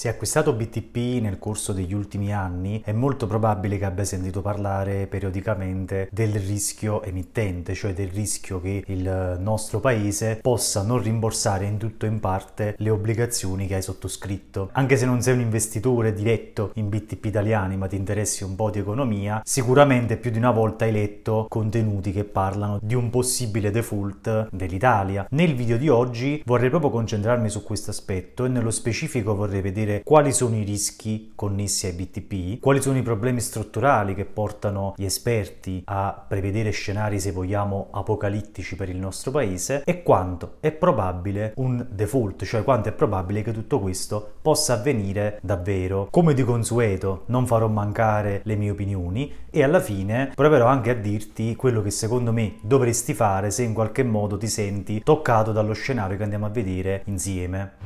Se ha acquistato BTP nel corso degli ultimi anni è molto probabile che abbia sentito parlare periodicamente del rischio emittente, cioè del rischio che il nostro paese possa non rimborsare in tutto o in parte le obbligazioni che hai sottoscritto. Anche se non sei un investitore diretto in BTP italiani ma ti interessi un po' di economia, sicuramente più di una volta hai letto contenuti che parlano di un possibile default dell'Italia. Nel video di oggi vorrei proprio concentrarmi su questo aspetto e nello specifico vorrei vedere capire quali sono i rischi connessi ai BTP, quali sono i problemi strutturali che portano gli esperti a prevedere scenari, se vogliamo, apocalittici per il nostro paese e quanto è probabile un default, cioè quanto è probabile che tutto questo possa avvenire davvero. Come di consueto non farò mancare le mie opinioni e alla fine proverò anche a dirti quello che secondo me dovresti fare se in qualche modo ti senti toccato dallo scenario che andiamo a vedere insieme.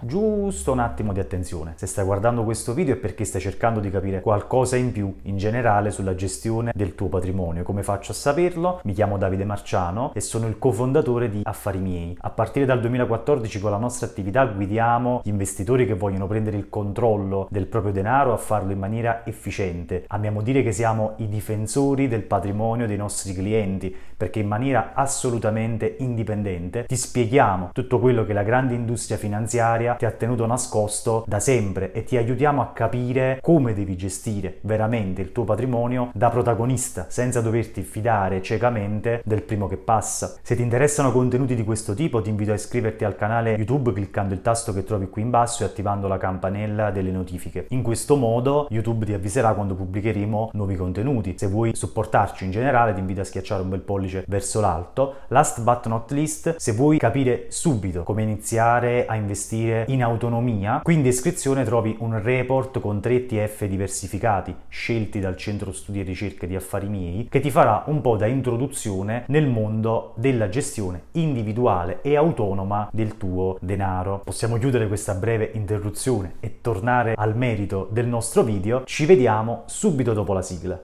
Giusto un attimo di attenzione, se stai guardando questo video è perché stai cercando di capire qualcosa in più in generale sulla gestione del tuo patrimonio. Come faccio a saperlo? Mi chiamo Davide Marciano e sono il cofondatore di Affari Miei. A partire dal 2014 con la nostra attività guidiamo gli investitori che che vogliono prendere il controllo del proprio denaro a farlo in maniera efficiente. Amiamo dire che siamo i difensori del patrimonio dei nostri clienti perché in maniera assolutamente indipendente ti spieghiamo tutto quello che la grande industria finanziaria ti ha tenuto nascosto da sempre e ti aiutiamo a capire come devi gestire veramente il tuo patrimonio da protagonista senza doverti fidare ciecamente del primo che passa. Se ti interessano contenuti di questo tipo ti invito a iscriverti al canale YouTube cliccando il tasto che trovi qui in basso e attivare attivando la campanella delle notifiche. In questo modo YouTube ti avviserà quando pubblicheremo nuovi contenuti. Se vuoi supportarci in generale ti invito a schiacciare un bel pollice verso l'alto. Last but not least, se vuoi capire subito come iniziare a investire in autonomia, qui in descrizione trovi un report con 3 TF diversificati scelti dal Centro Studi e Ricerche di Affari Miei che ti farà un po' da introduzione nel mondo della gestione individuale e autonoma del tuo denaro. Possiamo chiudere questa breve intervista interruzione e tornare al merito del nostro video, ci vediamo subito dopo la sigla.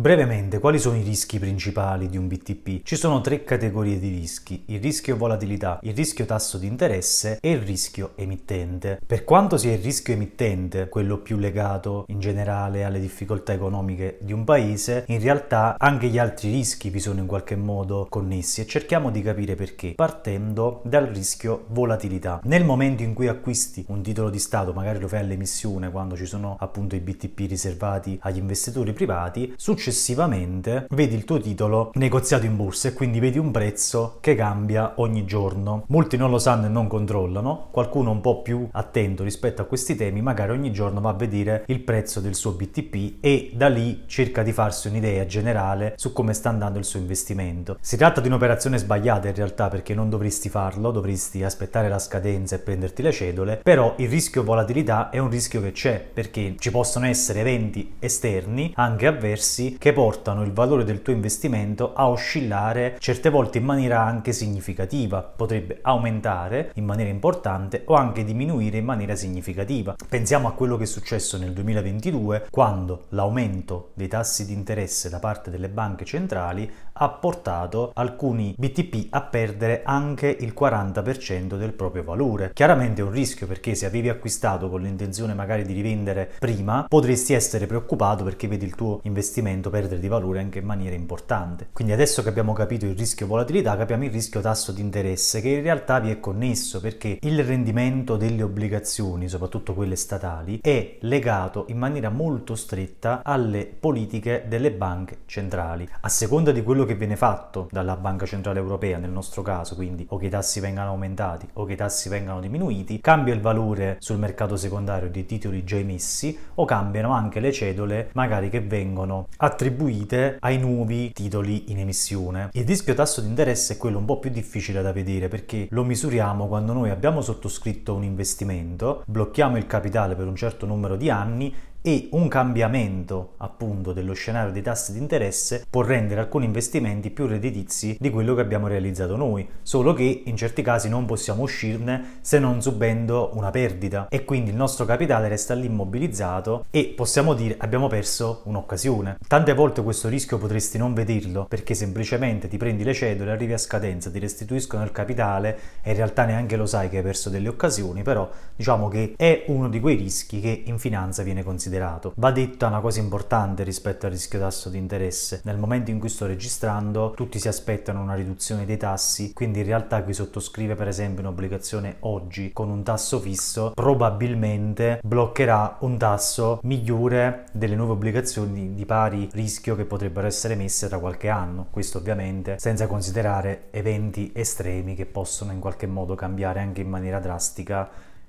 Brevemente, quali sono i rischi principali di un BTP? Ci sono tre categorie di rischi, il rischio volatilità, il rischio tasso di interesse e il rischio emittente. Per quanto sia il rischio emittente quello più legato in generale alle difficoltà economiche di un paese, in realtà anche gli altri rischi vi sono in qualche modo connessi e cerchiamo di capire perché, partendo dal rischio volatilità. Nel momento in cui acquisti un titolo di Stato, magari lo fai all'emissione quando ci sono appunto i BTP riservati agli investitori privati, succede successivamente, vedi il tuo titolo negoziato in borsa e quindi vedi un prezzo che cambia ogni giorno. Molti non lo sanno e non controllano, qualcuno un po' più attento rispetto a questi temi magari ogni giorno va a vedere il prezzo del suo BTP e da lì cerca di farsi un'idea generale su come sta andando il suo investimento. Si tratta di un'operazione sbagliata in realtà perché non dovresti farlo, dovresti aspettare la scadenza e prenderti le cedole, però il rischio volatilità è un rischio che c'è perché ci possono essere eventi esterni, anche avversi, che portano il valore del tuo investimento a oscillare certe volte in maniera anche significativa, potrebbe aumentare in maniera importante o anche diminuire in maniera significativa. Pensiamo a quello che è successo nel 2022 quando l'aumento dei tassi di interesse da parte delle banche centrali ha portato alcuni BTP a perdere anche il 40% del proprio valore. Chiaramente è un rischio perché se avevi acquistato con l'intenzione magari di rivendere prima, potresti essere preoccupato perché vedi il tuo investimento sentito perdere di valore anche in maniera importante. Quindi adesso che abbiamo capito il rischio volatilità, capiamo il rischio tasso di interesse che in realtà vi è connesso perché il rendimento delle obbligazioni, soprattutto quelle statali, è legato in maniera molto stretta alle politiche delle banche centrali. A seconda di quello che viene fatto dalla Banca Centrale Europea, nel nostro caso, quindi o che i tassi vengano aumentati o che i tassi vengano diminuiti, cambia il valore sul mercato secondario dei titoli già emessi o cambiano anche le cedole magari che vengono attivate attribuite ai nuovi titoli in emissione. Il rischio tasso di interesse è quello un po' più difficile da vedere perché lo misuriamo quando noi abbiamo sottoscritto un investimento, blocchiamo il capitale per un certo numero di anni e un cambiamento appunto dello scenario dei tassi di interesse può rendere alcuni investimenti più redditizi di quello che abbiamo realizzato noi, solo che in certi casi non possiamo uscirne se non subendo una perdita e quindi il nostro capitale resta lì immobilizzato e possiamo dire abbiamo perso un'occasione. Tante volte questo rischio potresti non vederlo perché semplicemente ti prendi le cedole, arrivi a scadenza, ti restituiscono il capitale e in realtà neanche lo sai che hai perso delle occasioni, però diciamo che è uno di quei rischi che in finanza viene considerato considerato. Va detta una cosa importante rispetto al rischio tasso di interesse. Nel momento in cui sto registrando tutti si aspettano una riduzione dei tassi, quindi in realtà chi sottoscrive per esempio un'obbligazione oggi con un tasso fisso probabilmente bloccherà un tasso migliore delle nuove obbligazioni di pari rischio che potrebbero essere messe tra qualche anno. Questo ovviamente senza considerare eventi estremi che possono in qualche modo cambiare anche in maniera drastica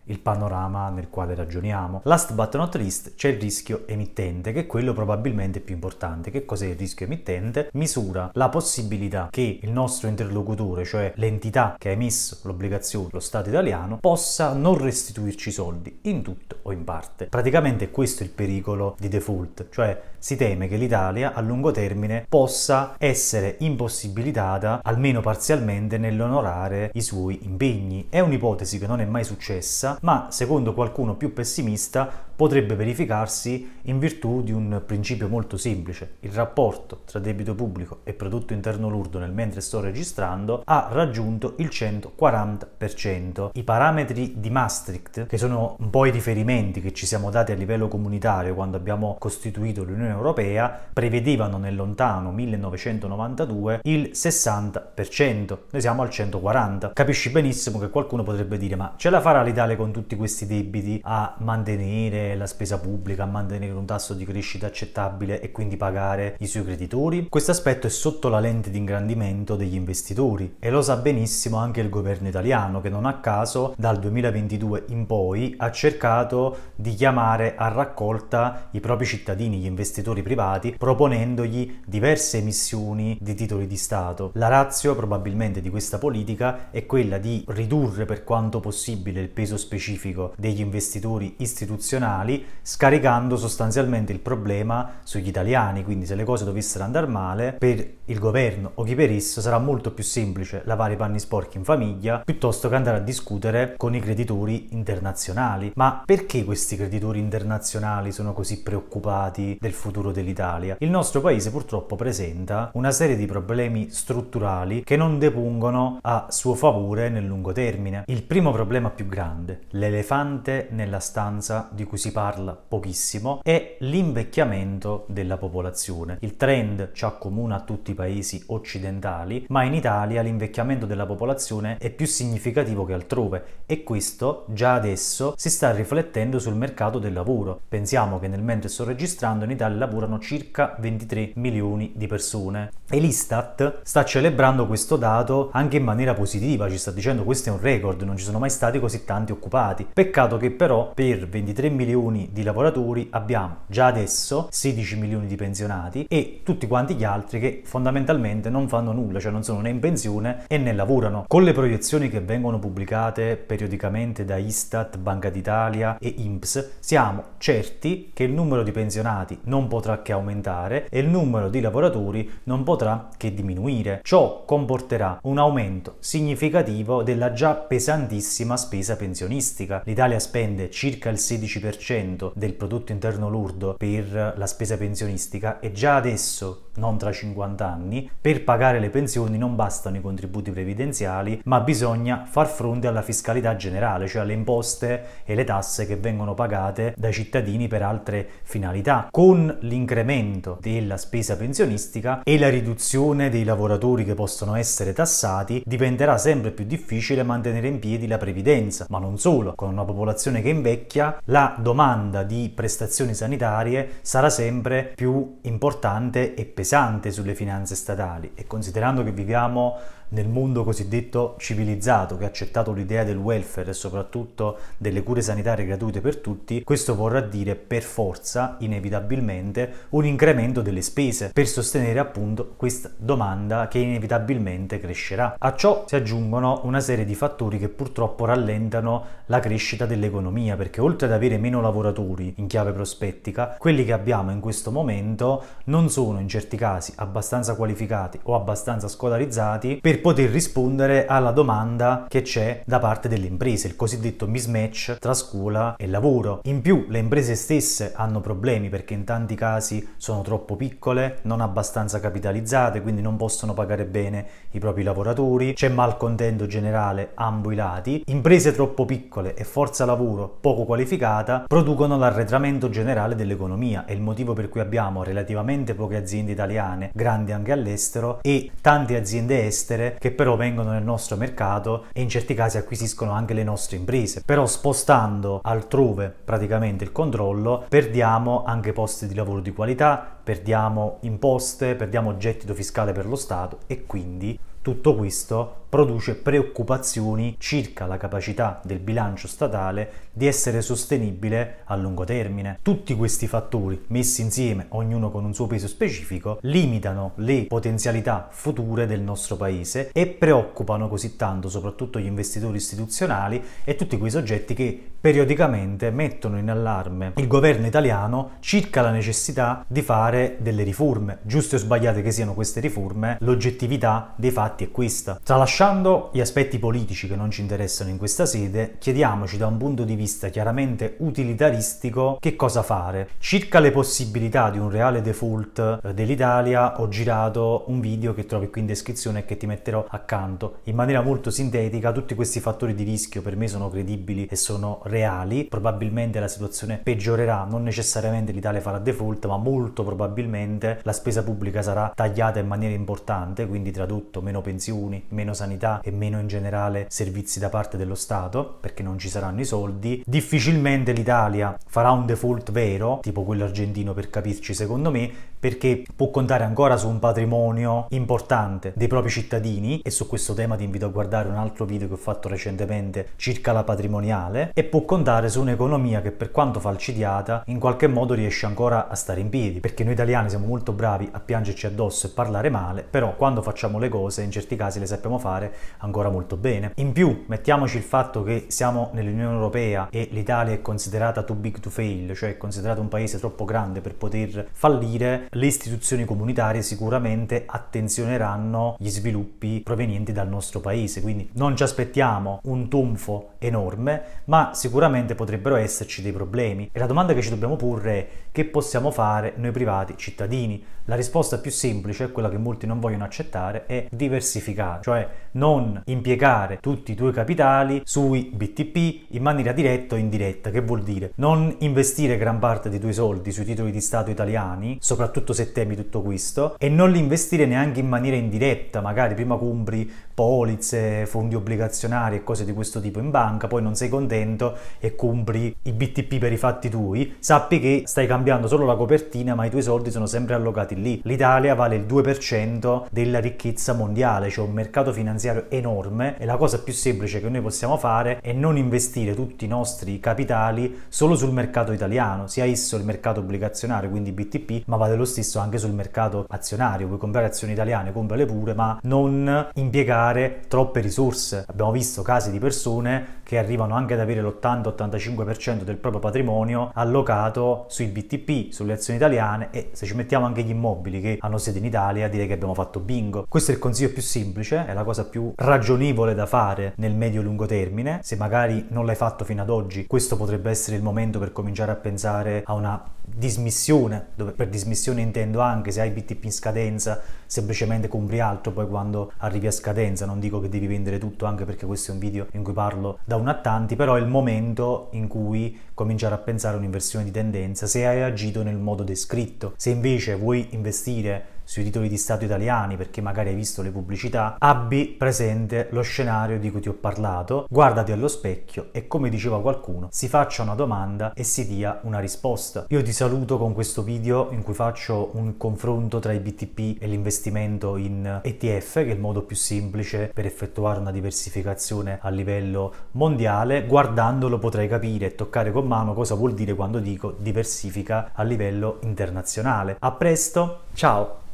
il panorama nel quale ragioniamo. Last but not least c'è il rischio emittente, che è quello probabilmente più importante. Che cos'è il rischio emittente? Misura la possibilità che il nostro interlocutore, cioè l'entità che ha emesso l'obbligazione, lo Stato italiano, possa non restituirci i soldi in tutto o in parte. Praticamente questo è il pericolo di default, cioè si teme che l'Italia a lungo termine possa essere impossibilitata, almeno parzialmente, nell'onorare i suoi impegni. È un'ipotesi che non è mai successa, ma secondo qualcuno più pessimista potrebbe verificarsi in virtù di un principio molto semplice. Il rapporto tra debito pubblico e prodotto interno lordo nel mentre sto registrando ha raggiunto il 140%. I parametri di Maastricht, che sono un po' i riferimenti che ci siamo dati a livello comunitario quando abbiamo costituito l'Unione Europea, prevedevano nel lontano 1992 il 60%. Noi siamo al 140%. Capisci benissimo che qualcuno potrebbe dire ma ce la farà l'Italia con con tutti questi debiti a mantenere la spesa pubblica, a mantenere un tasso di crescita accettabile e quindi pagare i suoi creditori? Questo aspetto è sotto la lente di ingrandimento degli investitori e lo sa benissimo anche il governo italiano che non a caso dal 2022 in poi ha cercato di chiamare a raccolta i propri cittadini, gli investitori privati, proponendogli diverse emissioni di titoli di Stato. La razio probabilmente di questa politica è quella di ridurre per quanto possibile il peso specifico specifico degli investitori istituzionali, scaricando sostanzialmente il problema sugli italiani. Quindi se le cose dovessero andare male, per il governo o chi per esso sarà molto più semplice lavare i panni sporchi in famiglia piuttosto che andare a discutere con i creditori internazionali. Ma perché questi creditori internazionali sono così preoccupati del futuro dell'Italia? Il nostro paese purtroppo presenta una serie di problemi strutturali che non depongono a suo favore nel lungo termine. Il primo problema più grande l'elefante nella stanza di cui si parla pochissimo è l'invecchiamento della popolazione. Il trend ci accomuna a tutti i paesi occidentali, ma in Italia l'invecchiamento della popolazione è più significativo che altrove e questo già adesso si sta riflettendo sul mercato del lavoro. Pensiamo che nel mentre sto registrando in Italia lavorano circa 23 milioni di persone e l'Istat sta celebrando questo dato anche in maniera positiva, ci sta dicendo questo è un record, non ci sono mai stati così tanti occupati occupati. Peccato che però per 23 milioni di lavoratori abbiamo già adesso 16 milioni di pensionati e tutti quanti gli altri che fondamentalmente non fanno nulla, cioè non sono né in pensione e né lavorano. Con le proiezioni che vengono pubblicate periodicamente da Istat, Banca d'Italia e INPS, siamo certi che il numero di pensionati non potrà che aumentare e il numero di lavoratori non potrà che diminuire. Ciò comporterà un aumento significativo della già pesantissima spesa pensionistica pensionistica, l'Italia spende circa il 16% del prodotto interno lordo per la spesa pensionistica e già adesso non tra 50 anni, per pagare le pensioni non bastano i contributi previdenziali, ma bisogna far fronte alla fiscalità generale, cioè alle imposte e le tasse che vengono pagate dai cittadini per altre finalità. Con l'incremento della spesa pensionistica e la riduzione dei lavoratori che possono essere tassati, diventerà sempre più difficile mantenere in piedi la previdenza, ma non solo solo con una popolazione che invecchia, la domanda di prestazioni sanitarie sarà sempre più importante e pesante sulle finanze statali e considerando che viviamo nel mondo cosiddetto civilizzato che ha accettato l'idea del welfare e soprattutto delle cure sanitarie gratuite per tutti, questo vorrà dire per forza, inevitabilmente, un incremento delle spese per sostenere appunto questa domanda che inevitabilmente crescerà. A ciò si aggiungono una serie di fattori che purtroppo rallentano la crescita dell'economia perché oltre ad avere meno lavoratori in chiave prospettica, quelli che abbiamo in questo momento non sono in certi casi abbastanza qualificati o abbastanza scolarizzati per poter rispondere alla domanda che c'è da parte delle imprese, il cosiddetto mismatch tra scuola e lavoro. In più le imprese stesse hanno problemi perché in tanti casi sono troppo piccole, non abbastanza capitalizzate, quindi non possono pagare bene i propri lavoratori, c'è malcontento generale ambo i lati, imprese troppo piccole e forza lavoro poco qualificata producono l'arretramento generale dell'economia, è il motivo per cui abbiamo relativamente poche aziende italiane, grandi anche all'estero, e tante aziende estere che però vengono nel nostro mercato e in certi casi acquisiscono anche le nostre imprese. Però spostando altrove praticamente il controllo perdiamo anche posti di lavoro di qualità, perdiamo imposte, perdiamo gettito fiscale per lo Stato e quindi tutto questo produce preoccupazioni circa la capacità del bilancio statale di essere sostenibile a lungo termine. Tutti questi fattori messi insieme, ognuno con un suo peso specifico, limitano le potenzialità future del nostro paese e preoccupano così tanto soprattutto gli investitori istituzionali e tutti quei soggetti che periodicamente mettono in allarme il governo italiano circa la necessità di fare delle riforme, giuste o sbagliate che siano queste riforme, l'oggettività dei fatti fatti è questa. Tralasciando gli aspetti politici che non ci interessano in questa sede, chiediamoci da un punto di vista chiaramente utilitaristico che cosa fare. Circa le possibilità di un reale default eh, dell'Italia ho girato un video che trovi qui in descrizione e che ti metterò accanto. In maniera molto sintetica tutti questi fattori di rischio per me sono credibili e sono reali. Probabilmente la situazione peggiorerà, non necessariamente l'Italia farà default, ma molto probabilmente la spesa pubblica sarà tagliata in maniera importante, quindi tradotto meno meno pensioni, meno sanità e meno in generale servizi da parte dello Stato, perché non ci saranno i soldi, difficilmente l'Italia farà un default vero, tipo quello argentino per capirci secondo me, perché può contare ancora su un patrimonio importante dei propri cittadini e su questo tema ti invito a guardare un altro video che ho fatto recentemente circa la patrimoniale e può contare su un'economia che per quanto falcidiata in qualche modo riesce ancora a stare in piedi perché noi italiani siamo molto bravi a piangerci addosso e parlare male però quando facciamo le cose in certi casi le sappiamo fare ancora molto bene in più mettiamoci il fatto che siamo nell'Unione Europea e l'Italia è considerata too big to fail cioè è considerata un paese troppo grande per poter fallire le istituzioni comunitarie sicuramente attenzioneranno gli sviluppi provenienti dal nostro paese, quindi non ci aspettiamo un tonfo enorme, ma sicuramente potrebbero esserci dei problemi. E la domanda che ci dobbiamo porre è che possiamo fare noi privati cittadini? La risposta più semplice, quella che molti non vogliono accettare, è diversificare, cioè non impiegare tutti i tuoi capitali sui BTP in maniera diretta o indiretta, che vuol dire non investire gran parte dei tuoi soldi sui titoli di Stato italiani, soprattutto se temi tutto questo, e non li investire neanche in maniera indiretta, magari prima compri polizze, fondi obbligazionari e cose di questo tipo in banca, poi non sei contento e compri i BTP per i fatti tuoi, sappi che stai cambiando solo la copertina, ma i tuoi soldi sono sempre allocati lì l'Italia vale il 2% della ricchezza mondiale, cioè un mercato finanziario enorme e la cosa più semplice che noi possiamo fare è non investire tutti i nostri capitali solo sul mercato italiano, sia esso il mercato obbligazionario, quindi BTP, ma vale lo stesso anche sul mercato azionario, puoi comprare azioni italiane, comprale pure, ma non impiegare troppe risorse. Abbiamo visto casi di persone che arrivano anche ad avere l'80-85% del proprio patrimonio allocato sui BTP, sulle azioni italiane e se ci mettiamo anche gli immobili automobili che hanno sede in Italia, direi che abbiamo fatto bingo. Questo è il consiglio più semplice, è la cosa più ragionevole da fare nel medio-lungo termine. Se magari non l'hai fatto fino ad oggi, questo potrebbe essere il momento per cominciare a pensare a una dismissione, dove per dismissione intendo anche se hai BTP in scadenza, semplicemente compri altro poi quando arrivi a scadenza, non dico che devi vendere tutto anche perché questo è un video in cui parlo da un a tanti, però è il momento in cui cominciare a pensare a un'inversione di tendenza se hai agito nel modo descritto. Se invece vuoi investire investire sui titoli di Stato italiani perché magari hai visto le pubblicità, abbi presente lo scenario di cui ti ho parlato, guardati allo specchio e come diceva qualcuno, si faccia una domanda e si dia una risposta. Io ti saluto con questo video in cui faccio un confronto tra i BTP e l'investimento in ETF, che è il modo più semplice per effettuare una diversificazione a livello mondiale. Guardandolo potrai capire e toccare con mano cosa vuol dire quando dico diversifica a livello internazionale. A presto, ciao!